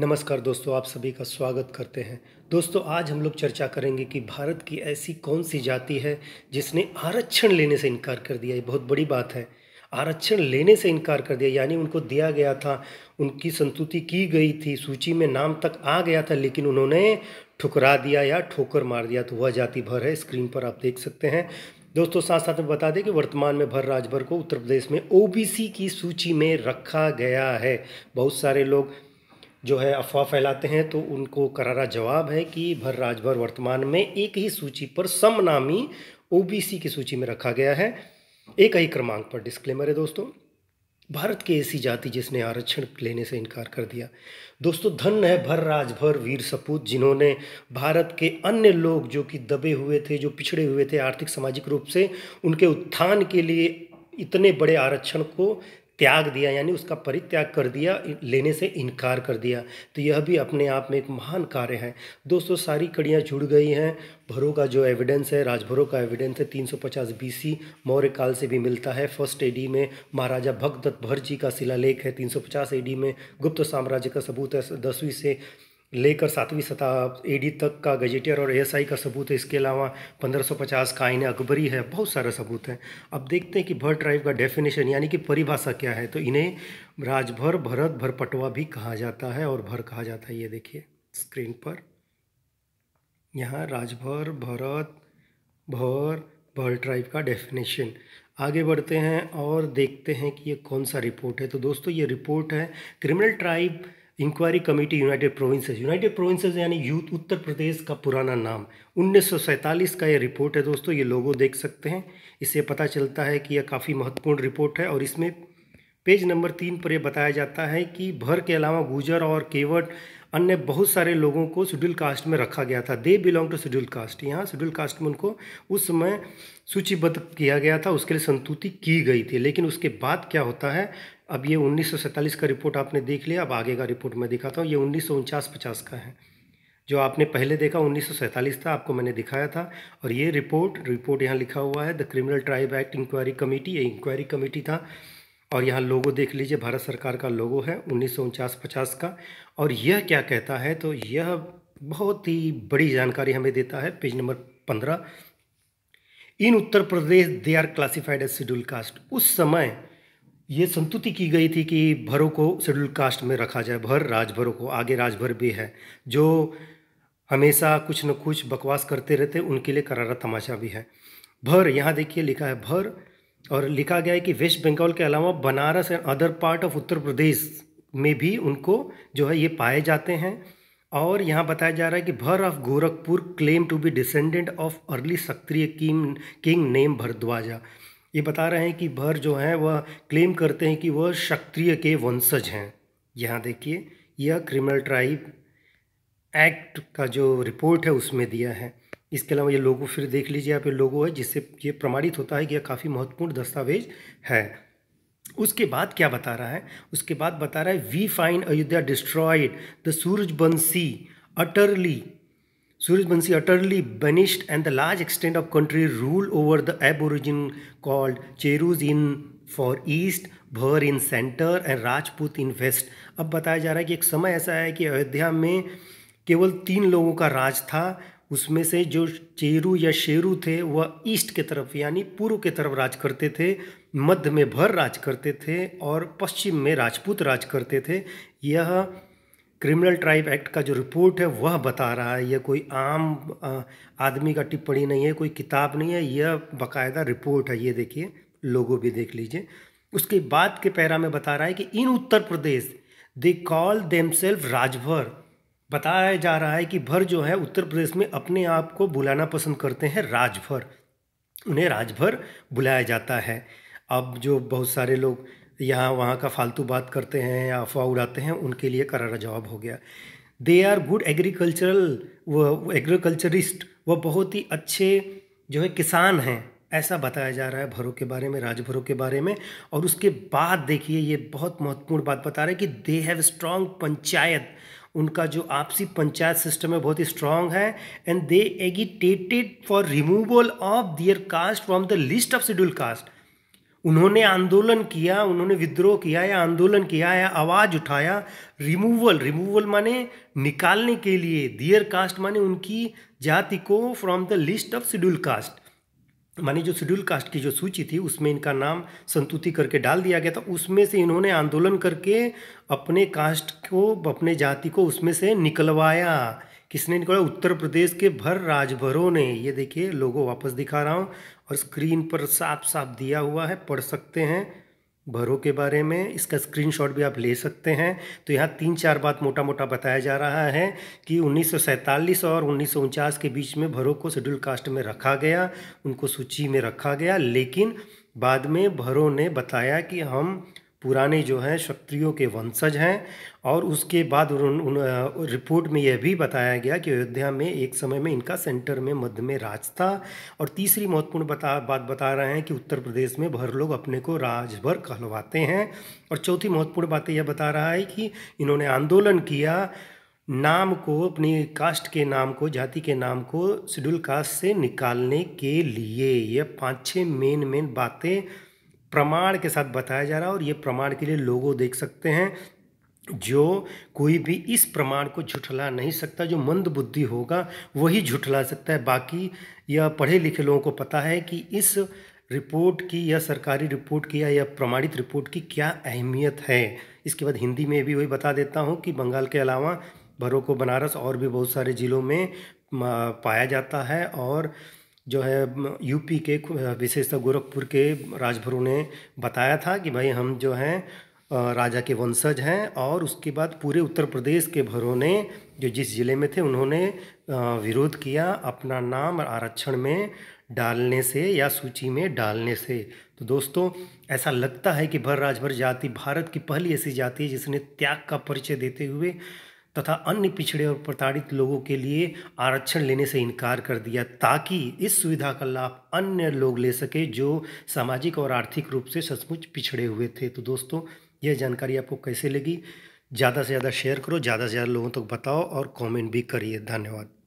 नमस्कार दोस्तों आप सभी का स्वागत करते हैं दोस्तों आज हम लोग चर्चा करेंगे कि भारत की ऐसी कौन सी जाति है जिसने आरक्षण लेने से इनकार कर दिया ये बहुत बड़ी बात है आरक्षण लेने से इनकार कर दिया यानी उनको दिया गया था उनकी संतुति की गई थी सूची में नाम तक आ गया था लेकिन उन्होंने ठुकरा दिया या ठोकर मार दिया तो वह जाति भर है स्क्रीन पर आप देख सकते हैं दोस्तों साथ साथ में बता दें कि वर्तमान में भर राज्य भर को उत्तर प्रदेश में ओबीसी की सूची में रखा गया है बहुत सारे लोग जो है अफवाह फैलाते हैं तो उनको करारा जवाब है कि भर राजभर वर्तमान में एक ही सूची पर समनामी ओबीसी की सूची में रखा गया है एक ही क्रमांक पर डिस्क्लेमर है दोस्तों भारत की ऐसी जाति जिसने आरक्षण लेने से इनकार कर दिया दोस्तों धन है भर राजभर वीर सपूत जिन्होंने भारत के अन्य लोग जो कि दबे हुए थे जो पिछड़े हुए थे आर्थिक सामाजिक रूप से उनके उत्थान के लिए इतने बड़े आरक्षण को त्याग दिया यानी उसका परित्याग कर दिया लेने से इनकार कर दिया तो यह भी अपने आप में एक महान कार्य है दोस्तों सारी कड़ियाँ जुड़ गई हैं भरो का जो एविडेंस है राजभरों का एविडेंस है 350 बीसी मौर्य काल से भी मिलता है फर्स्ट एडी में महाराजा भगदत्त भर जी का शिलालेख है 350 एडी में गुप्त साम्राज्य का सबूत है दसवीं से लेकर सातवीं सतह एडी तक का गजेटियर और एएसआई का सबूत है इसके अलावा 1550 का आइन अकबरी है बहुत सारा सबूत है अब देखते हैं कि भर ट्राइब का डेफिनेशन यानी कि परिभाषा क्या है तो इन्हें राजभर भरत भरपटवा भी कहा जाता है और भर कहा जाता है ये देखिए स्क्रीन पर यहाँ राजभर भरत भर भर ट्राइब का डेफिनेशन आगे बढ़ते हैं और देखते हैं कि ये कौन सा रिपोर्ट है तो दोस्तों ये रिपोर्ट है criminal tribe inquiry committee United Provinces United Provinces यानी यूथ उत्तर प्रदेश का पुराना नाम 1947 का ये रिपोर्ट है दोस्तों ये लोगों देख सकते हैं इससे पता चलता है कि यह काफ़ी महत्वपूर्ण रिपोर्ट है और इसमें पेज नंबर तीन पर यह बताया जाता है कि भर के अलावा गुजर और केवट अन्य बहुत सारे लोगों को शेड्यूल कास्ट में रखा गया था they belong to scheduled caste यहाँ शेड्यूल कास्ट में उनको उस समय सूचीबद्ध किया गया था उसके लिए संतुति की गई थी लेकिन उसके बाद क्या होता है अब ये 1947 का रिपोर्ट आपने देख लिया अब आगे का रिपोर्ट मैं दिखाता हूँ ये उन्नीस पचास का है जो आपने पहले देखा 1947 था आपको मैंने दिखाया था और ये रिपोर्ट रिपोर्ट यहाँ लिखा हुआ है the criminal tribe act inquiry committee ये इंक्वायरी कमेटी था और यहाँ लोगो देख लीजिए भारत सरकार का लोगो है उन्नीस पचास का और यह क्या कहता है तो यह बहुत ही बड़ी जानकारी हमें देता है पेज नंबर पंद्रह in Uttar Pradesh they are classified as scheduled caste उस समय ये संतुति की गई थी कि भरों को शेड्यूल कास्ट में रखा जाए भर राजभरों को आगे राजभर भी है जो हमेशा कुछ न कुछ बकवास करते रहते उनके लिए करारा तमाशा भी है भर यहाँ देखिए लिखा है भर और लिखा गया है कि वेस्ट बंगाल के अलावा Banaras and other part of Uttar Pradesh में भी उनको जो है ये पाए जाते हैं और यहाँ बताया जा रहा है कि Bhar of Gorakhpur claim to be descendant of early Sakya king name Bharadwaja ये बता रहे हैं कि भर जो हैं वह क्लेम करते हैं कि वह क्षत्रिय के वंशज हैं यहाँ देखिए यह क्रिमिनल ट्राइब एक्ट का जो रिपोर्ट है उसमें दिया है इसके अलावा ये लोगो फिर देख लीजिए आप ये लोगो है जिससे ये प्रमाणित होता है कि यह काफ़ी महत्वपूर्ण दस्तावेज है उसके बाद क्या बता रहा है उसके बाद बता रहा है we find Ayodhya destroyed the Bansi utterly Surajbansi utterly banished and the large extent of country rule over the aborigine called Cherus in far east Bhar in centre and Rajput in west अब बताया जा रहा है कि एक समय ऐसा है कि अयोध्या में केवल तीन लोगों का राज था उसमें से जो चेरू या शेरू थे वह ईस्ट के तरफ यानी पूर्व के तरफ राज करते थे मध्य में भर राज करते थे और पश्चिम में राजपूत राज करते थे यह क्रिमिनल ट्राइब एक्ट का जो रिपोर्ट है वह बता रहा है यह कोई आम आदमी का टिप्पणी नहीं है कोई किताब नहीं है यह बाकायदा रिपोर्ट है ये देखिए लोगों भी देख लीजिए उसके बाद के पैरा में बता रहा है कि in Uttar Pradesh they call them self Rajbhar बताया जा रहा है कि भर जो है उत्तर प्रदेश में अपने आप को बुलाना पसंद करते हैं राजभर उन्हें राजभर बुलाया जाता है अब जो बहुत सारे लोग यहाँ वहाँ का फालतू बात करते हैं या अफवाह उड़ाते हैं उनके लिए करारा जवाब हो गया दे आर गुड एग्रीकल्चरल वो एग्रीकल्चरिस्ट वह बहुत ही अच्छे जो है किसान हैं ऐसा बताया जा रहा है भरों के बारे में राज भरों के बारे में और उसके बाद देखिए ये बहुत महत्वपूर्ण बात बता रहे हैं कि दे हैव स्ट्रांग पंचायत उनका जो आपसी पंचायत सिस्टम है बहुत ही स्ट्रांग है and they agitated for removal of their caste from the list of schedule caste उन्होंने आंदोलन किया उन्होंने विद्रोह किया या आंदोलन किया या आवाज़ उठाया रिमूवल रिमूवल माने निकालने के लिए दियर कास्ट माने उनकी जाति को from the list of schedule caste माने जो शेड्यूल कास्ट की जो सूची थी उसमें इनका नाम संतुति करके डाल दिया गया था उसमें से इन्होंने आंदोलन करके अपने कास्ट को अपने जाति को उसमें से निकलवाया किसने निकाला उत्तर प्रदेश के भर राजभरों ने ये देखिए लोगों वापस दिखा रहा हूँ और स्क्रीन पर साफ साफ दिया हुआ है पढ़ सकते हैं भरों के बारे में इसका स्क्रीनशॉट भी आप ले सकते हैं तो यहाँ तीन चार बात मोटा मोटा बताया जा रहा है कि उन्नीस और उन्नीस के बीच में भरों को शेड्यूल कास्ट में रखा गया उनको सूची में रखा गया लेकिन बाद में भरों ने बताया कि हम पुराने जो हैं क्षत्रियों के वंशज हैं और उसके बाद उन, उन रिपोर्ट में यह भी बताया गया कि अयोध्या में एक समय में इनका सेंटर में मध्य में राज था और तीसरी महत्वपूर्ण बता बात बता रहे हैं कि उत्तर प्रदेश में भर लोग अपने को राजभर कहलवाते हैं और चौथी महत्वपूर्ण बात यह बता रहा है कि इन्होंने आंदोलन किया नाम को अपनी कास्ट के नाम को जाति के नाम को शेड्यूल कास्ट से निकालने के लिए यह पाँच छः मेन मेन बातें प्रमाण के साथ बताया जा रहा है और ये प्रमाण के लिए लोगों देख सकते हैं जो कोई भी इस प्रमाण को झुठला नहीं सकता जो मंद बुद्धि होगा वही झुठला सकता है बाकी यह पढ़े लिखे लोगों को पता है कि इस रिपोर्ट की या सरकारी रिपोर्ट की या, या प्रमाणित रिपोर्ट की क्या अहमियत है इसके बाद हिंदी में भी वही बता देता हूँ कि बंगाल के अलावा भरों को बनारस और भी बहुत सारे ज़िलों में पाया जाता है और जो है यूपी के विशेषतः गोरखपुर के राजभरों ने बताया था कि भाई हम जो हैं राजा के वंशज हैं और उसके बाद पूरे उत्तर प्रदेश के भरों ने जो जिस ज़िले में थे उन्होंने विरोध किया अपना नाम आरक्षण में डालने से या सूची में डालने से तो दोस्तों ऐसा लगता है कि भर राजभर जाति भारत की पहली ऐसी जाति है जिसने त्याग का परिचय देते हुए तथा अन्य पिछड़े और प्रताड़ित लोगों के लिए आरक्षण लेने से इनकार कर दिया ताकि इस सुविधा का लाभ अन्य लोग ले सके जो सामाजिक और आर्थिक रूप से सचमुच पिछड़े हुए थे तो दोस्तों यह जानकारी आपको कैसे लगी ज़्यादा से ज़्यादा शेयर करो ज़्यादा से ज़्यादा लोगों तक तो बताओ और कमेंट भी करिए धन्यवाद